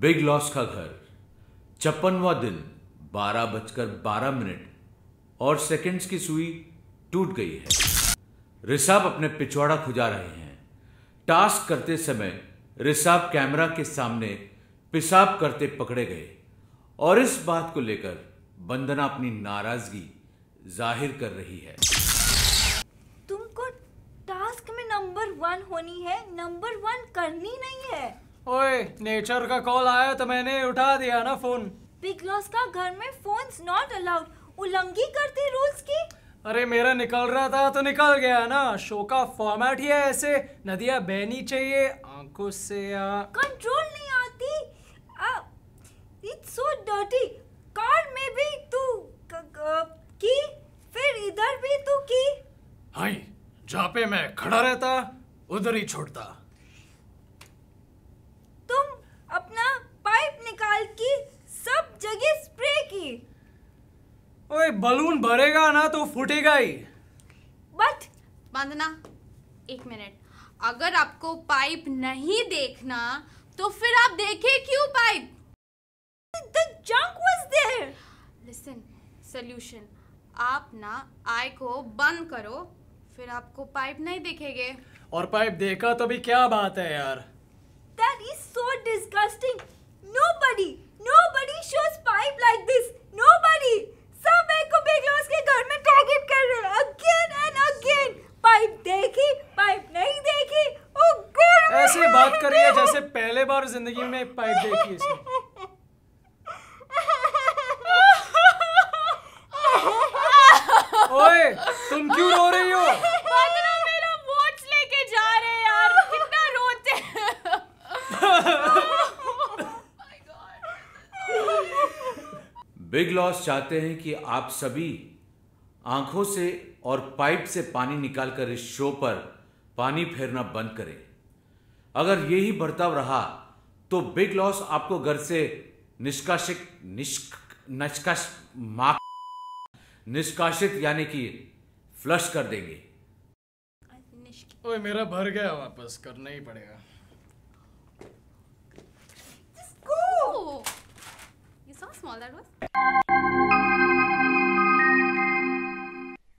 Big loss का घर छप्पनवा दिन बारह बजकर बारह मिनट और सेकंड्स की सुई टूट गई है रिसाब अपने पिछवाड़ा खुजा रहे हैं टास्क करते समय रिसाब कैमरा के सामने पेशाब करते पकड़े गए और इस बात को लेकर बंदना अपनी नाराजगी जाहिर कर रही है तुमको टास्क में नंबर वन होनी है नंबर वन करनी नहीं ओए नेचर का कॉल आया तो मैंने उठा दिया ना फोन बिग लॉस का घर में फोन्स नॉट अलाउड उल्लंघी करती रूल्स की अरे मेरा निकल रहा था तो निकल गया ना शो का फॉर्मेट ही है ऐसे नदिया बहनी चाहिए आंखों से या कंट्रोल नहीं आती इट्स सो डर्टी कार में भी तू की फिर इधर भी तू की हाय जहाँ पे मैं खड़ा रहता उधर ही छोड़ता ओए बलून भरेगा ना तो फूटेगा ही बट बांधना एक मिनट अगर आपको पाइप नहीं देखना तो फिर आप देखे क्यों pipe the junk was there listen solution आप ना आई को बंद करो फिर आपको पाइप नहीं दिखेंगे और पाइप देखा तो भी क्या बात है यार दैट इज सो disgusting. बात कर रही है जैसे पहले बार जिंदगी में पाइप देखी इसने ओए तुम क्यों रो रही हो मेरा लेके जा रहे यार कितना रोते बिग लॉस चाहते हैं कि आप सभी आंखों से और पाइप से पानी निकालकर इस शो पर पानी फेरना बंद करें अगर यही बर्ताव रहा तो बिग लॉस आपको घर से निष्कासित निष्क निष्काश माक निष्कासित यानी कि फ्लश कर देंगे ओए मेरा भर गया वापस करना ही पड़ेगा You saw how small that was?